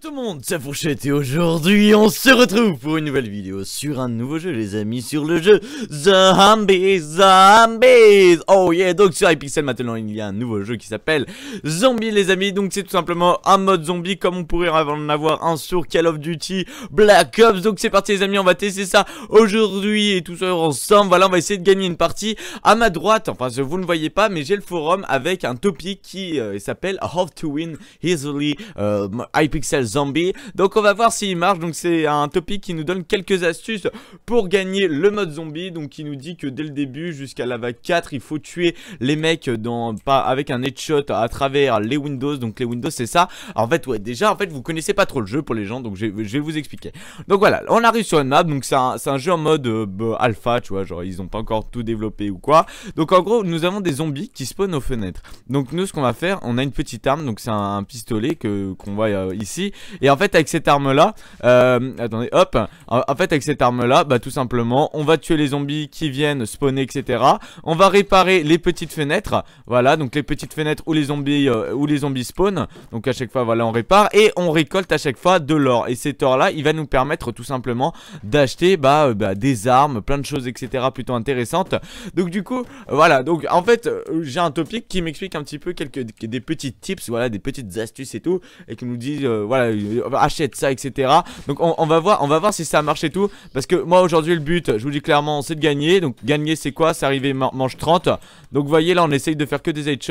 tout le monde, c'est Fourchette et aujourd'hui on se retrouve pour une nouvelle vidéo sur un nouveau jeu les amis, sur le jeu The Zombies, Zombies Oh yeah, donc sur iPixel maintenant il y a un nouveau jeu qui s'appelle Zombie les amis, donc c'est tout simplement un mode zombie comme on pourrait en avoir un sur Call of Duty, Black Ops, donc c'est parti les amis, on va tester ça aujourd'hui et tout ça ensemble, voilà on va essayer de gagner une partie à ma droite, enfin vous ne voyez pas mais j'ai le forum avec un topic qui euh, s'appelle How to Win Easily euh, zombie. Donc on va voir s'il marche. Donc c'est un topic qui nous donne quelques astuces pour gagner le mode zombie. Donc il nous dit que dès le début jusqu'à la vague 4, il faut tuer les mecs dans, pas, avec un headshot à travers les Windows. Donc les Windows c'est ça. en fait ouais déjà en fait vous connaissez pas trop le jeu pour les gens donc je vais vous expliquer. Donc voilà, on arrive sur une map. Donc c'est un, jeu en mode euh, bah, alpha, tu vois, genre ils ont pas encore tout développé ou quoi. Donc en gros nous avons des zombies qui spawnent aux fenêtres. Donc nous ce qu'on va faire, on a une petite arme, donc c'est un, pistolet que qu'on voit euh, ici. Et en fait avec cette arme là euh, Attendez hop En fait avec cette arme là bah tout simplement On va tuer les zombies qui viennent spawner etc On va réparer les petites fenêtres Voilà donc les petites fenêtres où les zombies euh, les zombies spawnent Donc à chaque fois voilà on répare Et on récolte à chaque fois de l'or Et cet or là il va nous permettre tout simplement D'acheter bah, euh, bah des armes Plein de choses etc plutôt intéressantes Donc du coup voilà donc en fait J'ai un topic qui m'explique un petit peu quelques Des petits tips voilà des petites astuces et tout Et qui nous dit voilà euh, achète ça, etc. Donc on, va voir, on va voir si ça marche et tout. Parce que moi aujourd'hui le but, je vous dis clairement, c'est de gagner. Donc gagner c'est quoi C'est arriver manche 30. Donc vous voyez là on essaye de faire que des headshots.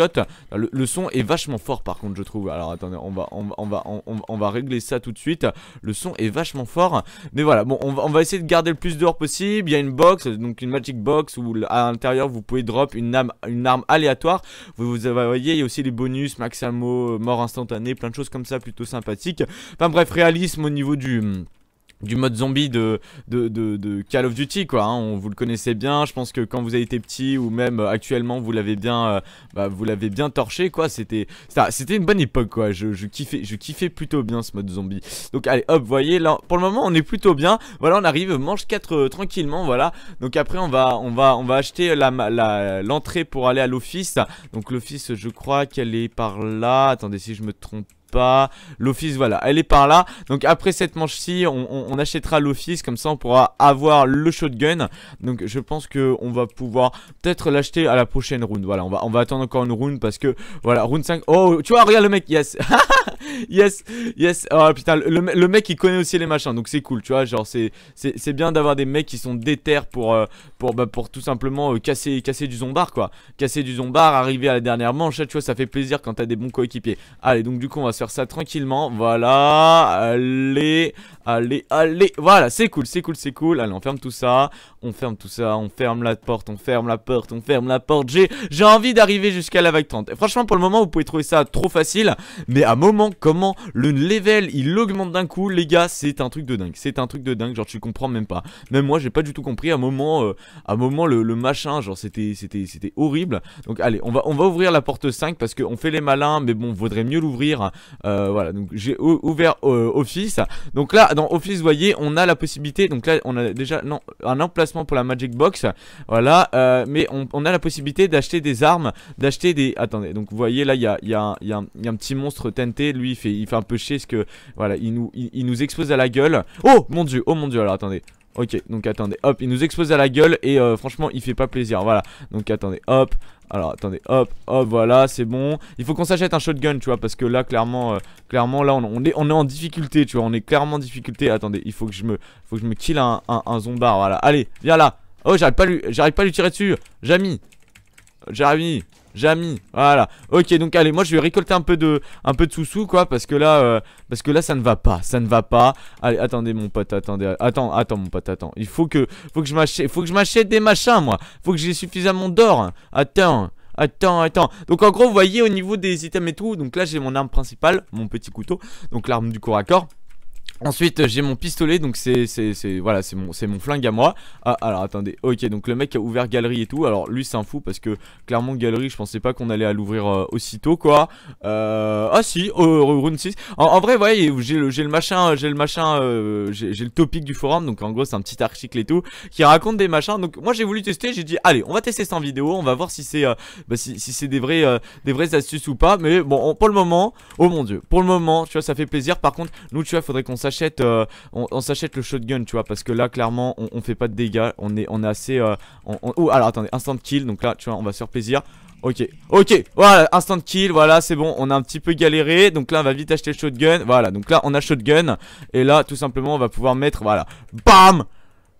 Le, son est vachement fort par contre je trouve. Alors attendez, on va, on, on va, on, va régler ça tout de suite. Le son est vachement fort. Mais voilà, bon on, va essayer de garder le plus d'or possible. Il y a une box, donc une magic box où à l'intérieur vous pouvez drop une arme, une arme aléatoire. Vous, vous voyez, il y a aussi les bonus, maxamo, euh, mort instantanée, plein de choses comme ça plutôt sympathique Enfin bref, réalisme au niveau du du mode zombie de, de, Call of Duty quoi, hein. on, vous le connaissez bien, je pense que quand vous avez été petit ou même euh, actuellement vous l'avez bien euh, bah, vous l'avez bien torché quoi, c'était c'était une bonne époque quoi, je, kiffais je kiffais plutôt bien ce mode zombie. Donc allez hop, voyez là pour le moment on est plutôt bien. Voilà, on arrive mange 4 euh, tranquillement, voilà. Donc après on va on va on va acheter la l'entrée pour aller à l'office. Donc l'office, je crois qu'elle est par là. Attendez si je me trompe pas. L'office, voilà, elle est par là. Donc après cette manche-ci, on, achètera l'office. Comme ça, on pourra avoir le shotgun. Donc je pense que on va pouvoir peut-être l'acheter à la prochaine round. Voilà, on va, on va attendre encore une round parce que, voilà, round 5. Oh, tu vois, regarde le mec, yes. yes, yes. Oh putain, le, mec, il connaît aussi les machins. Donc c'est cool, tu vois. Genre, c'est bien d'avoir des mecs qui sont déter pour, euh, pour, bah, pour tout simplement euh, casser, casser du zombar, quoi. Casser du zombar, arriver à la dernière manche. tu vois, ça fait plaisir quand t'as des bons coéquipiers. Allez, donc du coup, on va se ça tranquillement. Voilà, allez, allez, allez. Voilà, c'est cool, c'est cool, c'est cool. Allez, on ferme tout ça on ferme tout ça, on ferme la porte, on ferme la porte, on ferme la porte. J'ai envie d'arriver jusqu'à la vague 30. franchement, pour le moment, vous pouvez trouver ça trop facile. Mais à un moment, comment le level, il augmente d'un coup, les gars, c'est un truc de dingue. C'est un truc de dingue, genre tu comprends même pas. Même moi, j'ai pas du tout compris. À moment, euh, moment le, machin, genre c'était c'était horrible. Donc allez, on va, on va ouvrir la porte 5 parce qu'on fait les malins, mais bon, vaudrait mieux l'ouvrir. Euh, voilà, donc j'ai ouvert euh, Office. Donc là, dans Office, vous voyez, on a la possibilité. Donc là, on a déjà non, un emplacement pour la Magic Box. Voilà, euh, mais on, a la possibilité d'acheter des armes, d'acheter des... Attendez, donc vous voyez là, il y a, un petit monstre tenté, lui il fait, il fait un peu chier Ce que, voilà, il nous, il nous expose à la gueule. Oh mon dieu, oh mon dieu, alors attendez, Ok, donc attendez, hop, il nous expose à la gueule et euh, franchement, il fait pas plaisir, voilà. Donc attendez, hop, alors attendez, hop, hop, voilà, c'est bon. Il faut qu'on s'achète un shotgun, tu vois, parce que là, clairement, euh, clairement, là, on, est, on est en difficulté, tu vois, on est clairement en difficulté. Attendez, il faut que je me, faut que je me kill un, un, zombard, voilà. Allez, viens là. Oh, j'arrive pas, lui, pas à lui tirer dessus, J'ai Jérémy, mis voilà. Ok, donc allez, moi je vais récolter un peu de un peu de sous-sous quoi parce que là euh, parce que là ça ne va pas, ça ne va pas. Allez, attendez mon pote, attendez. Attends, attends mon pote, attends. Il faut que faut que je m'achète faut que je m'achète des machins moi. Faut que j'ai suffisamment d'or. Attends. Attends, attends. Donc en gros, vous voyez au niveau des items et tout, donc là j'ai mon arme principale, mon petit couteau, donc l'arme du corps à corps. Ensuite j'ai mon pistolet donc c'est voilà c'est mon, mon flingue à moi Ah alors attendez ok donc le mec a ouvert galerie et tout Alors lui c'est un fou parce que clairement galerie je pensais pas qu'on allait à l'ouvrir euh, aussitôt quoi euh, Ah si au round 6 en, vrai voyez j'ai le, machin euh, j'ai le machin j'ai le topic du forum donc en gros c'est un petit article et tout Qui raconte des machins donc moi j'ai voulu tester j'ai dit allez on va tester ça en vidéo on va voir si c'est bah, si, des vrais des vraies astuces ou pas Mais bon pour le moment oh mon dieu pour le moment tu vois ça fait plaisir par contre nous tu vois faudrait qu'on euh, on, s'achète le shotgun, tu vois, parce que là, clairement, on, fait pas de dégâts. On est, on assez. Euh, oh, alors attendez, instant kill. Donc là, tu vois, on va se faire plaisir. Ok, ok, voilà, instant kill, voilà, c'est bon, on a un petit peu galéré, donc là on va vite acheter le shotgun, voilà, donc là on a shotgun, et là tout simplement on va pouvoir mettre, voilà, BAM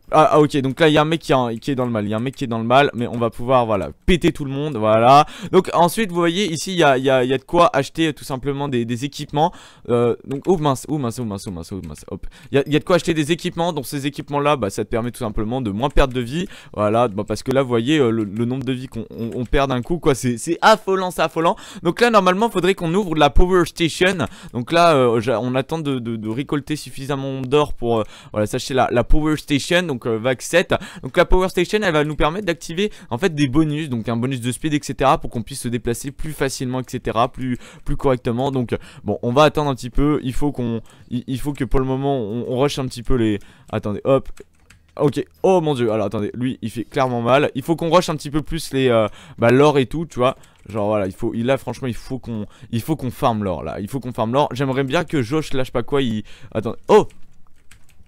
ah, ah, ok donc là il y a un mec qui, est dans le mal Il y a un mec qui est dans le mal mais on va pouvoir voilà péter tout le monde voilà Donc ensuite vous voyez ici il y a, y, a, y a, de quoi acheter euh, tout simplement des, des équipements euh, Donc ouf mince ouf mince ouf mince ouf hop Il y, a, de quoi acheter des équipements donc ces équipements là bah ça te permet tout simplement de moins perdre de vie Voilà bah, parce que là vous voyez euh, le, nombre de vie qu'on perd d'un coup quoi c'est affolant c'est affolant Donc là normalement faudrait qu'on ouvre la power station Donc là euh, on attend de, de, récolter suffisamment d'or pour voilà s'acheter la, la power station donc donc euh, vague 7. Donc la Power Station, elle va nous permettre d'activer en fait des bonus, donc un bonus de speed, etc. pour qu'on puisse se déplacer plus facilement, etc. plus plus correctement. Donc bon, on va attendre un petit peu. Il faut qu'on, il faut que pour le moment, on, rush un petit peu les. Attendez, hop, Ok, oh mon dieu, alors attendez, lui il fait clairement mal Il faut qu'on rush un petit peu plus les euh, bah, l'or et tout, tu vois Genre voilà, il faut, là franchement il faut qu'on il faut qu'on farm l'or là Il faut qu'on farm l'or, j'aimerais bien que Josh lâche pas quoi, il... Attendez, oh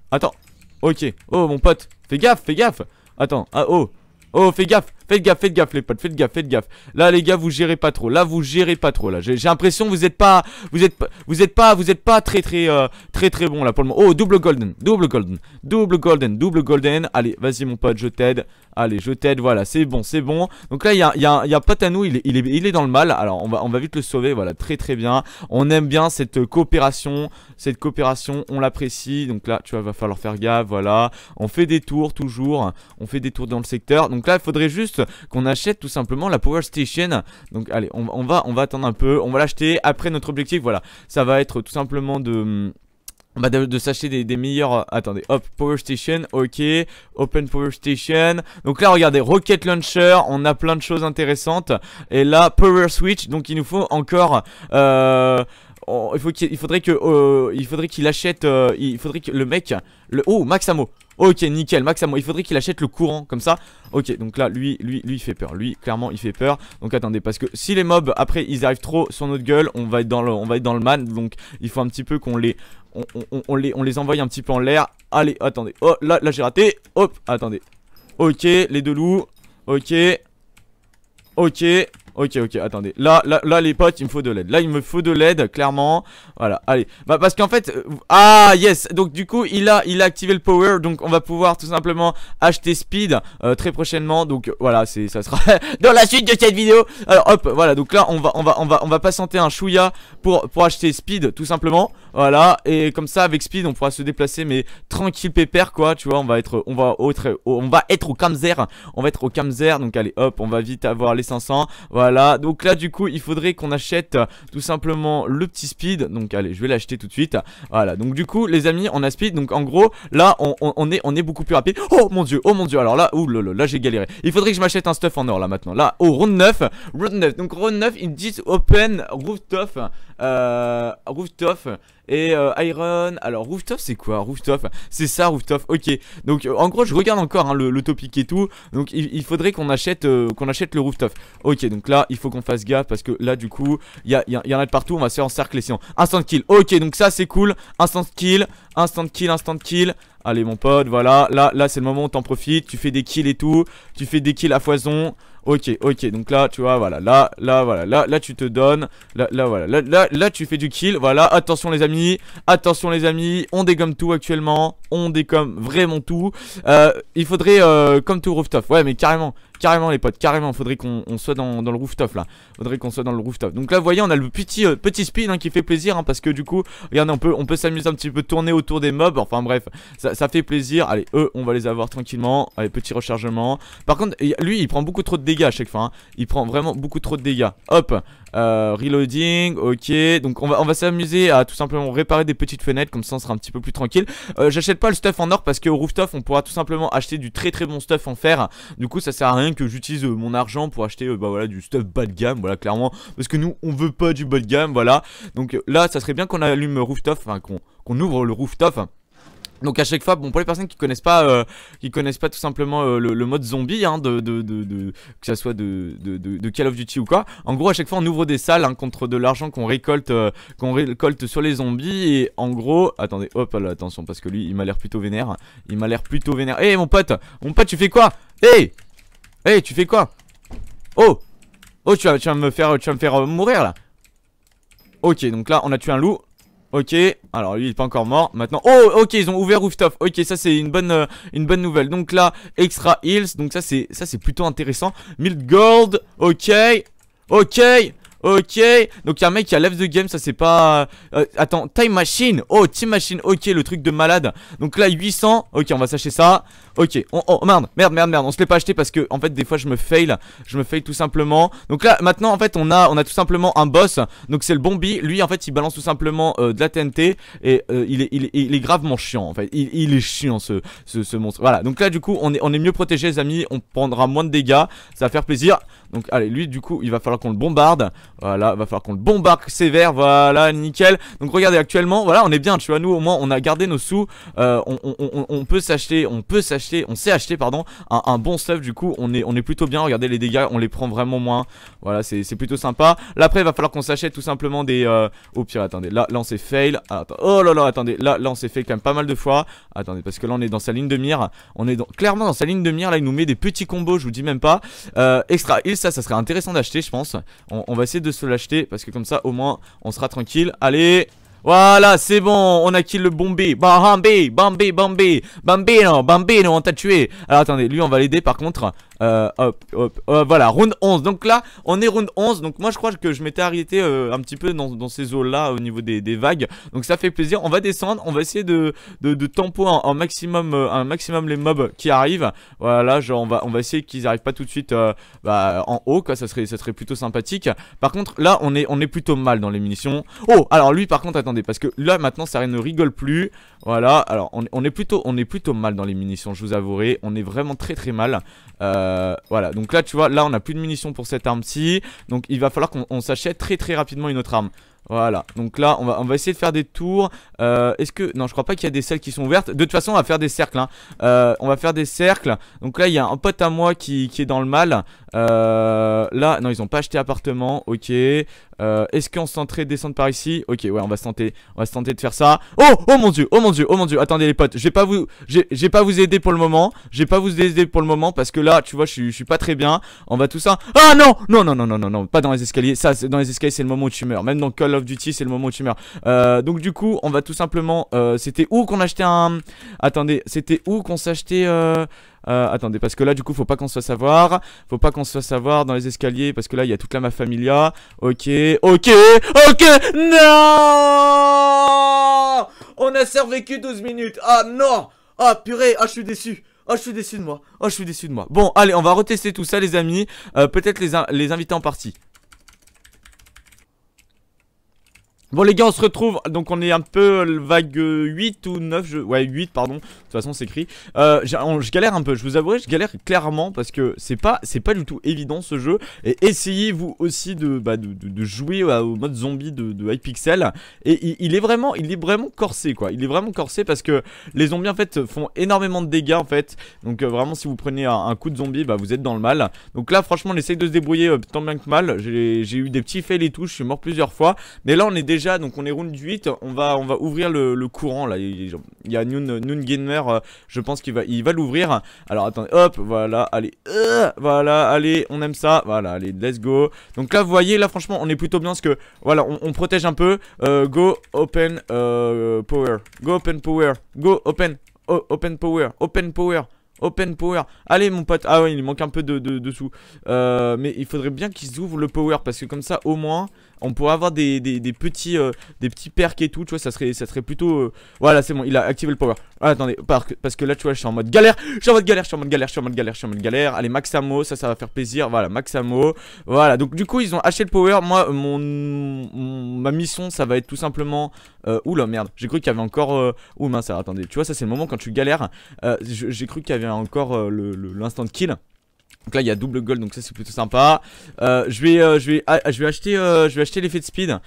Attends, Ok. Oh, mon pote. Fais gaffe, fais gaffe. Attends. Ah, oh. Oh, fais gaffe. Faites gaffe, faites gaffe les potes, faites gaffe, faites gaffe. Là les gars, vous gérez pas trop. Là vous gérez pas trop là. J'ai l'impression vous êtes pas vous êtes vous êtes pas vous êtes pas très très euh, très très bon là pour le moment. Oh, double golden, double golden, double golden, double golden. Allez, vas-y mon pote, je t'aide. Allez, je t'aide. Voilà, c'est bon, c'est bon. Donc là, il y a, y, un il est, il, est, dans le mal. Alors, on va, on va vite le sauver. Voilà, très très bien. On aime bien cette coopération. Cette coopération, on l'apprécie. Donc là, tu vois, il va falloir faire gaffe. Voilà. On fait des tours toujours. On fait des tours dans le secteur. Donc là, il faudrait juste qu'on achète tout simplement la Power Station. Donc allez, on, va, on va attendre un peu, on va l'acheter. Après notre objectif, voilà, ça va être tout simplement de... Bah de, de s'acheter des, meilleurs... Attendez, hop, Power Station, ok, Open Power Station. Donc là, regardez, Rocket Launcher, on a plein de choses intéressantes. Et là, Power Switch, donc il nous faut encore... Euh, il, faut qu'il faudrait que euh, il faudrait qu'il achète euh, il faudrait que le mec le oh Maxamo. Ok, nickel, max à moi. Il faudrait qu'il achète le courant, comme ça. Ok, donc là, lui, lui, lui, il fait peur. Lui, clairement, il fait peur. Donc attendez, parce que si les mobs, après, ils arrivent trop sur notre gueule, on va être dans le, on va être dans le man. Donc il faut un petit peu qu'on les, on, les, on les envoie un petit peu en l'air. Allez, attendez. Oh, là, là, j'ai raté. Hop, attendez. Ok, les deux loups. Ok. Ok. Ok, ok, attendez. Là, là, là, les potes, il me faut de l'aide. Là, il me faut de l'aide, clairement. Voilà, allez. Bah, parce qu'en fait... Euh, ah, yes Donc, du coup, il a, il a activé le power. Donc, on va pouvoir tout simplement acheter speed euh, très prochainement. Donc, euh, voilà, c'est ça sera dans la suite de cette vidéo. Alors, hop, voilà. Donc là, on va, on va, on va, on va patienter un chouïa pour, pour acheter speed, tout simplement. Voilà. Et comme ça, avec speed, on pourra se déplacer, mais tranquille pépère, quoi. Tu vois, on va être, on va, on va être au Kamzer. On va être au Kamzer. Donc, allez, hop, on va vite avoir les 500. Voilà. Voilà, donc là du coup il faudrait qu'on achète euh, tout simplement le petit speed Donc allez je vais l'acheter tout de suite Voilà donc du coup les amis on a speed Donc en gros là on, est, beaucoup plus rapide Oh mon dieu, oh mon dieu alors là, oulala, là j'ai galéré Il faudrait que je m'achète un stuff en or là maintenant Là oh, round 9, round 9 Donc round 9 il dit open rooftop euh, Rooftop et euh, Iron. Alors Rooftop c'est quoi Rooftop C'est ça Rooftop. Ok. Donc euh, en gros je regarde encore hein, le, topic et tout. Donc il, faudrait qu'on achète euh, qu'on achète le Rooftop. Ok donc là il faut qu'on fasse gaffe parce que là du coup il y, en a de partout. On va se faire encercler sinon. Instant kill. Ok donc ça c'est cool. Instant kill. Instant kill. Instant kill. Allez mon pote voilà. Là là c'est le moment où t'en profites. Tu fais des kills et tout. Tu fais des kills à foison. Ok, ok, donc là, tu vois, voilà, là, là, voilà, là, là, tu te donnes, là, là, voilà, là, là, là, tu fais du kill, voilà, attention les amis, attention les amis, on dégomme tout actuellement, on dégomme vraiment tout, euh, il faudrait, euh, comme tout rooftop, ouais, mais carrément, Carrément les potes, carrément, faudrait qu'on soit dans, le rooftop là Faudrait qu'on soit dans le rooftop Donc là vous voyez on a le petit, euh, petit speed hein, qui fait plaisir hein, Parce que du coup, regardez on peut, on peut s'amuser un petit peu Tourner autour des mobs, enfin bref ça, fait plaisir, allez eux on va les avoir tranquillement Allez petit rechargement Par contre lui il prend beaucoup trop de dégâts à chaque fois hein. Il prend vraiment beaucoup trop de dégâts Hop, euh, reloading, ok. Donc on va, on va s'amuser à tout simplement réparer des petites fenêtres, comme ça on sera un petit peu plus tranquille. Euh, j'achète pas le stuff en or parce que qu'au rooftop on pourra tout simplement acheter du très très bon stuff en fer. Du coup ça sert à rien que j'utilise euh, mon argent pour acheter bah voilà du stuff bas de gamme, voilà clairement. Parce que nous on veut pas du bas de gamme, voilà. Donc là ça serait bien qu'on allume rooftop, enfin qu'on ouvre le rooftop donc à chaque fois, bon pour les personnes qui connaissent pas, euh, qui connaissent pas tout simplement euh, le, mode zombie, hein, de, que ça soit de, de, Call of Duty ou quoi. En gros, à chaque fois, on ouvre des salles hein, contre de l'argent qu'on récolte, euh, qu'on récolte sur les zombies et en gros, attendez, hop là, attention parce que lui, il m'a l'air plutôt vénère, il m'a l'air plutôt vénère. Eh mon pote, mon pote, tu fais quoi Eh, hey eh, tu fais quoi Oh, oh, tu vas, tu vas me faire, tu vas me faire mourir là. Ok, donc là, on a tué un loup. Ok, alors lui il est pas encore mort Maintenant, oh ok ils ont ouvert rooftop Ok ça c'est une bonne euh, une bonne nouvelle Donc là, extra heals, donc ça c'est ça c'est plutôt intéressant 1000 gold, ok Ok Ok, donc il y a un mec qui a Left the Game, ça c'est pas... Euh, euh, attends, Time Machine Oh, Team Machine, ok, le truc de malade Donc là, 800, ok, on va sacher ça Ok, oh, merde, merde, merde, merde, on se l'est pas acheté parce que, en fait, des fois, je me fail Je me fail tout simplement Donc là, maintenant, en fait, on a, on a tout simplement un boss Donc c'est le Bombi, lui, en fait, il balance tout simplement euh, de la TNT Et il, est, il, est, gravement chiant, en fait Il, est chiant, ce, monstre Voilà, donc là, du coup, on est, on est mieux protégé, les amis On prendra moins de dégâts, ça va faire plaisir Donc, allez, lui, du coup, il va falloir qu'on le bombarde voilà, va falloir qu'on le bombarde sévère. Voilà, nickel. Donc regardez, actuellement, voilà, on est bien, tu vois. Nous, au moins, on a gardé nos sous. Euh, on, on, on, peut s'acheter, on peut s'acheter, on sait acheter pardon, un, un, bon stuff. Du coup, on est, on est plutôt bien. Regardez les dégâts, on les prend vraiment moins. Voilà, c'est plutôt sympa. Là, après, va falloir qu'on s'achète tout simplement des. Euh... Oh, pire, attendez. Là, là on s'est fail. Ah, oh là là, attendez. Là, là, on s'est fait quand même pas mal de fois. Attendez, parce que là, on est dans sa ligne de mire. On est dans... clairement dans sa ligne de mire. Là, il nous met des petits combos, je vous dis même pas. Euh, extra heal, ça, ça serait intéressant d'acheter, je pense. on va essayer de se l'acheter parce que comme ça au moins on sera tranquille. Allez voilà, c'est bon, on a kill le Bombé. Bambé, Bambé, Bambé, non, Bambé, non, on t'a tué. Alors attendez, lui on va l'aider par contre. Euh, hop, hop, euh, voilà, round 11. Donc là, on est round 11. Donc moi, je crois que je m'étais arrêté euh, un petit peu dans, ces eaux-là au niveau des, vagues. Donc ça fait plaisir. On va descendre. On va essayer de, de, tempo un, maximum, euh, un maximum les mobs qui arrivent. Voilà, genre on va, on va essayer qu'ils arrivent pas tout de suite bah, en haut. Quoi. Ça, serait, ça serait plutôt sympathique. Par contre, là, on est, on est plutôt mal dans les munitions. Oh, alors lui, par contre, attendez. Parce que là, maintenant, ça ne rigole plus. Voilà, alors on, est plutôt, on est plutôt mal dans les munitions, je vous avouerai. On est vraiment très très mal. Euh, euh, voilà, donc là tu vois, là on a plus de munitions pour cette arme-ci. Donc il va falloir qu'on s'achète très très rapidement une autre arme. Voilà, donc là on va, on va essayer de faire des tours euh, Est-ce que, non je crois pas qu'il y a des salles qui sont ouvertes De toute façon on va faire des cercles hein. euh, On va faire des cercles Donc là il y a un pote à moi qui, est dans le mal euh, Là, non ils ont pas acheté appartement Ok euh, Est-ce qu'on se tenterait de descendre par ici Ok ouais on va se tenter On va se tenter de faire ça Oh, oh mon dieu, oh mon dieu, oh mon dieu Attendez les potes, je pas vous, j'ai pas vous aider pour le moment J'ai pas vous aider pour le moment parce que là tu vois je, suis pas très bien On va tout ça Ah non, non non non non non non Pas dans les escaliers, ça dans les escaliers c'est le moment où tu meurs Même dans Duty, c'est le moment où tu meurs. Euh, donc du coup, on va tout simplement... Euh, c'était où qu'on achetait un... Attendez, c'était où qu'on s'achetait... Euh, attendez, parce que là, du coup, faut pas qu'on se fasse savoir. Faut pas qu'on se fasse savoir dans les escaliers, parce que là, il y a toute la ma Ok, ok, ok, non On a survécu 12 minutes. Ah non Ah purée, ah je suis déçu. Oh, je suis déçu de moi. Ah, je suis déçu de moi. Bon, allez, on va retester tout ça, les amis. Peut-être les, les en partie. Bon les gars on se retrouve, donc on est un peu euh, vague 8 euh, ou 9, ouais 8 pardon, de toute façon c'est écrit euh, Je galère un peu, je vous avouerai, je galère clairement parce que c'est pas pas du tout évident ce jeu Et essayez vous aussi de, bah, jouer au mode zombie de, de Hypixel Et il, est vraiment, il est vraiment corsé quoi, il est vraiment corsé parce que les zombies en fait font énormément de dégâts en fait Donc vraiment si vous prenez un, coup de zombie bah vous êtes dans le mal Donc là franchement on essaye de se débrouiller tant bien que mal, j'ai eu des petits fails et tout, je suis mort plusieurs fois Mais là on est déjà donc on est round 8, on va, on va ouvrir le, courant là. Il, y a Noon, Gamer, euh, je pense qu'il va il va l'ouvrir. Alors attendez, hop, voilà, allez, euh, voilà, allez, on aime ça, voilà, allez, let's go. Donc là, vous voyez, là franchement, on est plutôt bien parce que, voilà, on, protège un peu. Euh, go open power, go open power, go open, open power, open power. Open power. Allez mon pote. Ah ouais, il manque un peu de, de, de sous. mais il faudrait bien qu'ils ouvrent le power parce que comme ça au moins on pourrait avoir euh, des, petits perks et tout, tu vois, ça serait ça serait plutôt euh, voilà, c'est bon, il a activé le power. Ah, attendez, parce que là tu vois, je suis en mode galère, je suis en mode galère, je suis en mode galère, je suis en mode galère, je suis en mode galère. Allez, Maxamo, ça ça va faire plaisir. Voilà, Maxamo. Voilà, donc du coup, ils ont acheté le power. Moi euh, mon, ma mission, ça va être tout simplement oula, merde, j'ai cru qu'il y avait encore ouh mince, attendez. Tu vois, ça c'est le moment quand tu galères. j'ai cru qu'il y avait encore l'instant de kill. Donc là il y a double gold donc ça c'est plutôt sympa euh, je, vais, euh, je, vais, ah, je vais acheter, euh, je vais acheter l'effet de speed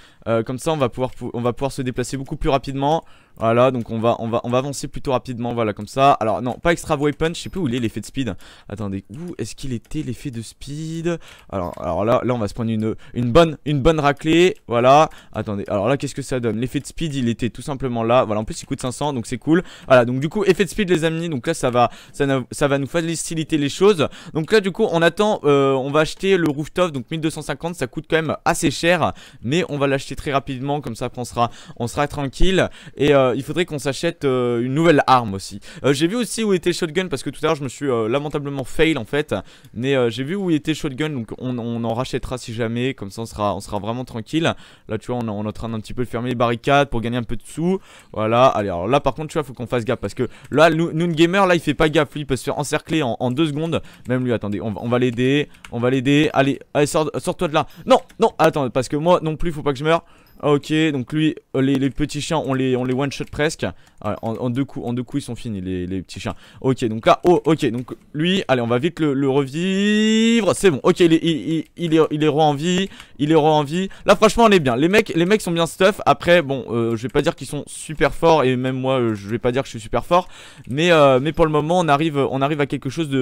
Comme ça on va, pouvoir, on va pouvoir se déplacer beaucoup plus rapidement voilà, donc on va, on va, on va avancer plutôt rapidement, voilà, comme ça. Alors, non, pas extra weapon, je sais plus où il est l'effet de speed. Attendez, où est-ce qu'il était l'effet de speed alors, alors là, là, on va se prendre une, une, bonne, une bonne raclée, voilà. Attendez, alors là, qu'est-ce que ça donne L'effet de speed, il était tout simplement là. Voilà, en plus, il coûte 500, donc c'est cool. Voilà, donc du coup, effet de speed, les amis, donc là, ça va, ça, va nous faciliter les choses. Donc là, du coup, on attend, euh, on va acheter le rooftop, donc 1250, ça coûte quand même assez cher. Mais on va l'acheter très rapidement, comme ça, on sera, on sera tranquille. Et... Euh, euh, il faudrait qu'on s'achète euh, une nouvelle arme aussi. Euh, j'ai vu aussi où était Shotgun parce que tout à l'heure je me suis lamentablement fail en fait. Mais j'ai vu où était Shotgun donc on, en rachètera si jamais. Comme ça on sera, vraiment tranquille. Là tu vois on, est en train d'un petit peu de fermer les barricades pour gagner un peu de sous. Voilà. Allez alors là par contre tu vois faut qu'on fasse gaffe parce que là Noon Gamer là il fait pas gaffe. Lui il peut se faire encercler en, deux secondes. Même lui attendez on, va l'aider. On va l'aider. Allez, allez sors-toi de là. Non, non attends parce que moi non plus faut pas que je meure. Ah, ok, donc lui, euh, les, petits chiens, on les, on les one-shot presque. Euh, en, deux coups, en deux coups, ils sont finis, les, petits chiens. Ok, donc là, oh, ok, donc lui, allez, on va vite le, revivre. C'est bon, ok, il est, il, il, est, il est re en vie, il est en vie. Là, franchement, on est bien. Les mecs, les mecs sont bien stuff. Après, bon, euh, je vais pas dire qu'ils sont super forts, et même moi, je vais pas dire que je suis super fort. Mais, mais pour le moment, on arrive, on arrive à quelque chose d'assez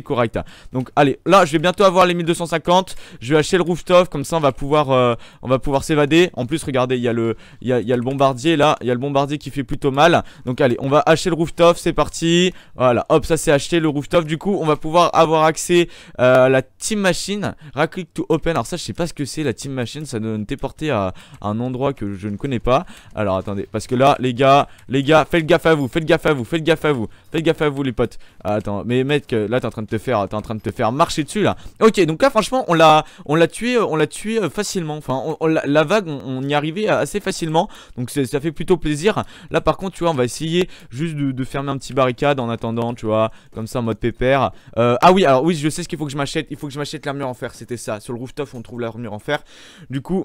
de, de, correct. Donc, allez, là, je vais bientôt avoir les 1250. Je vais acheter le rooftop, comme ça, on va pouvoir, on va pouvoir s'évader. En plus, regardez, il y, a le, le bombardier là. Il y a le bombardier qui fait plutôt mal. Donc, allez, on va acheter le rooftop. C'est parti. Voilà, hop, ça c'est acheté le rooftop. Du coup, on va pouvoir avoir accès euh, à la team machine. Right click to open. Alors, ça, je sais pas ce que c'est la team machine. Ça doit nous téléporter à, un endroit que je ne connais pas. Alors, attendez, parce que là, les gars, les gars, faites gaffe à vous. Faites gaffe à vous. Faites gaffe à vous. Faites gaffe à vous, les potes. Ah, attends, mais mec, là, t'es en train de te faire, t'es en train de te faire marcher dessus là. Ok, donc là, franchement, on l'a, tué, on l'a tué euh, euh, facilement. Enfin, la, la, vague, on y arrivait assez facilement. Donc ça fait plutôt plaisir. Là par contre, tu vois, on va essayer juste de, fermer un petit barricade en attendant, tu vois, comme ça en mode pépère. Euh, ah oui, alors oui, je sais ce qu'il faut que je m'achète. Il faut que je m'achète l'armure en fer, c'était ça. Sur le rooftop, on trouve l'armure en fer. Du coup,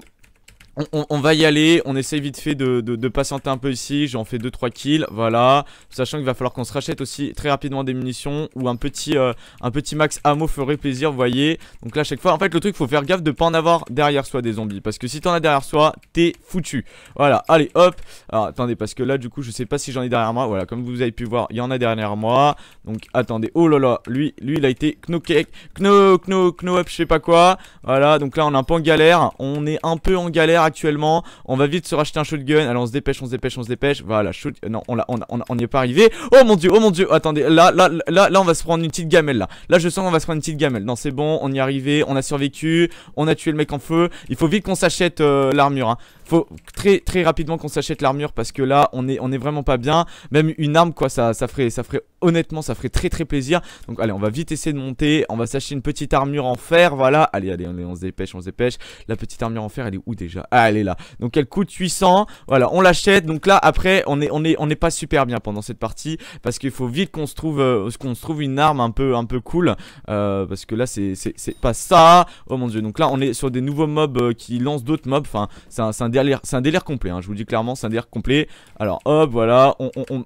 on, va y aller, on essaye vite fait de, de, patienter un peu ici, j'en fais 2-3 kills, voilà, sachant qu'il va falloir qu'on se rachète aussi très rapidement des munitions ou un petit, euh, un petit max ammo ferait plaisir, vous voyez, donc là à chaque fois, en fait le truc faut faire gaffe de pas en avoir derrière soi des zombies, parce que si t'en as derrière soi, t'es foutu, voilà, allez hop, alors attendez, parce que là du coup je sais pas si j'en ai derrière moi, voilà, comme vous avez pu voir, il y en a derrière moi, donc attendez, oh là là, lui, lui il a été knock kno, kno, kno up, je sais pas quoi, voilà, donc là on est un peu en galère, on est un peu en galère actuellement. On va vite se racheter un shotgun. Alors on se dépêche, on se dépêche, on se dépêche. Voilà, shoot. Euh, non, on n'y on, on, est pas arrivé. Oh mon dieu, oh mon dieu. Attendez, là, là, là, là, on va se prendre une petite gamelle là. Là, je sens qu'on va se prendre une petite gamelle. Non, c'est bon, on y est arrivé. On a survécu. On a tué le mec en feu. Il faut vite qu'on s'achète euh, l'armure. Hein faut très très rapidement qu'on s'achète l'armure parce que là on est on est vraiment pas bien. Même une arme quoi, ça ça ferait ça ferait honnêtement ça ferait très très plaisir. Donc allez, on va vite essayer de monter, on va s'acheter une petite armure en fer, voilà. Allez allez, on, se dépêche, on se dépêche. La petite armure en fer, elle est où déjà Ah, elle est là. Donc elle coûte 800. Voilà, on l'achète. Donc là après, on est on est on pas super bien pendant cette partie parce qu'il faut vite qu'on se trouve euh, qu'on trouve une arme un peu un peu cool euh, parce que là c'est pas ça. Oh mon dieu. Donc là, on est sur des nouveaux mobs euh, qui lancent d'autres mobs. Enfin, c'est un, un c'est un délire complet, hein, je vous dis clairement, c'est un délire complet. Alors hop, voilà,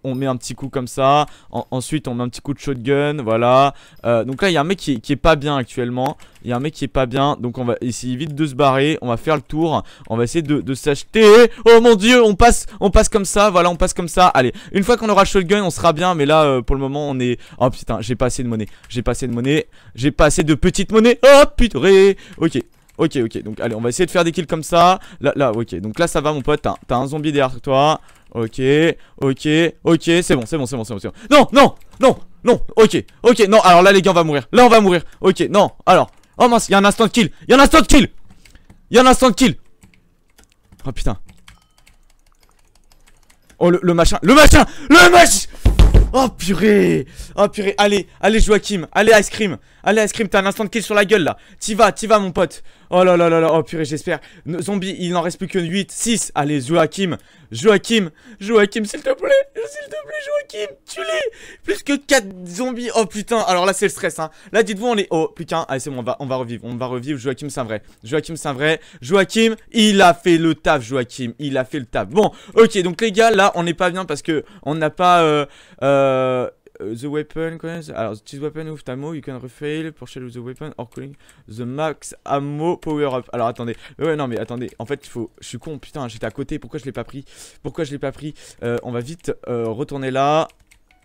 on, met un petit coup comme ça. ensuite, on met un petit coup de shotgun, voilà. Euh, donc là, il y a un mec qui, est pas bien actuellement. Il y a un mec qui est pas bien, donc on va essayer vite de se barrer. On va faire le tour, on va essayer de, s'acheter. Oh mon dieu, on passe, on passe comme ça, voilà, on passe comme ça. Allez, une fois qu'on aura le shotgun, on sera bien, mais là, euh, pour le moment, on est. Oh putain, j'ai pas assez de monnaie, j'ai pas assez de monnaie, j'ai pas assez de petite monnaie. Oh putain, ok. Ok, ok, donc allez, on va essayer de faire des kills comme ça. Là, là, ok, donc là ça va, mon pote. T'as un zombie derrière toi. Ok, ok, ok, c'est bon, c'est bon, c'est bon, c'est bon, Non, non, non, non, ok, ok, non, alors là les gars, on va mourir. Là, on va mourir. Ok, non, alors. Oh mince, il y a un instant de kill. Il y a un instant de kill. Il y a un instant de kill. Oh putain. Oh le, machin, le machin, le machin. Oh purée Oh purée Allez, allez Joachim Allez Ice Cream Allez Ice Cream, t'as un instant de kill sur la gueule là T'y vas, t'y vas mon pote Oh là là là là, oh purée, j'espère. Zombie, il n'en reste plus que 8, 6. Allez, Joachim, Joachim, Joachim, s'il te plaît, s'il te plaît, Joachim, tu les Plus que 4 zombies, oh putain, alors là c'est le stress, hein. Là, dites-vous, on est. Oh, putain, allez, c'est bon, on va, on va revivre, on va revivre. Joachim, c'est un vrai. Joachim, c'est un vrai. Joachim, il a fait le taf, Joachim, il a fait le taf. Bon, ok, donc les gars, là, on n'est pas bien parce que on n'a pas. Euh, euh euh, the weapon, alors choose weapon of ammo, you can refail, pour with the weapon or calling the max ammo power up. Alors attendez, ouais non mais attendez, en fait il faut, je suis con, putain j'étais à côté, pourquoi je l'ai pas pris Pourquoi je l'ai pas pris euh, On va vite euh, retourner là,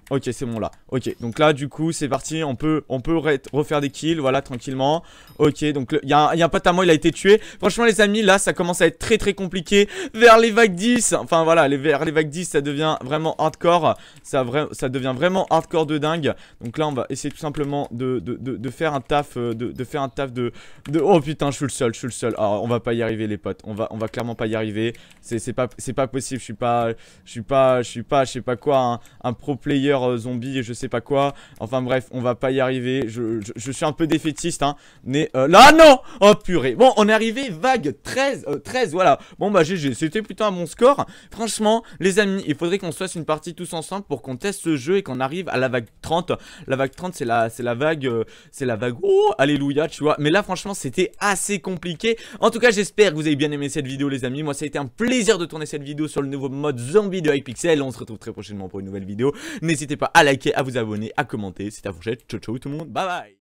Ok, c'est bon là. Ok, donc là, du coup, c'est parti. On peut, on peut refaire des kills, voilà, tranquillement. Ok, donc il y, a un pote à moi, il a été tué. Franchement, les amis, là, ça commence à être très très compliqué. Vers les vagues 10, enfin voilà, les, vers les vagues 10, ça devient vraiment hardcore. Ça, devient vraiment hardcore de dingue. Donc là, on va essayer tout simplement de, de, euh, faire un taf, de, faire un taf de, Oh putain, je suis le seul, je suis le seul. Ah, on va pas y arriver, les potes. On va, on va clairement pas y arriver. C'est pas, pas possible. Je suis pas, je suis pas, je suis pas, je sais pas quoi, hein. un pro player Zombie euh, zombies et je sais pas quoi. Enfin bref, on va pas y arriver. Je, suis un peu défaitiste, hein. Mais euh, là, non Oh purée. Bon, on est arrivé vague 13, 13, euh, voilà. Bon bah GG, c'était plutôt un bon score. Franchement, les amis, il faudrait qu'on se fasse une partie tous ensemble pour qu'on teste ce jeu et qu'on arrive à la vague 30. La vague 30, c'est la, c'est la vague, c'est la vague. Oh, alléluia, tu vois. Mais là, franchement, c'était assez compliqué. En tout cas, j'espère que vous avez bien aimé cette vidéo, les amis. Moi, ça a été un plaisir de tourner cette vidéo sur le nouveau mode zombie de Hypixel. On se retrouve très prochainement pour une nouvelle vidéo. N'hésitez n'hésitez pas à liker, à vous abonner, à commenter. C'est à fourchette. Ciao, ciao tout le monde. Bye bye.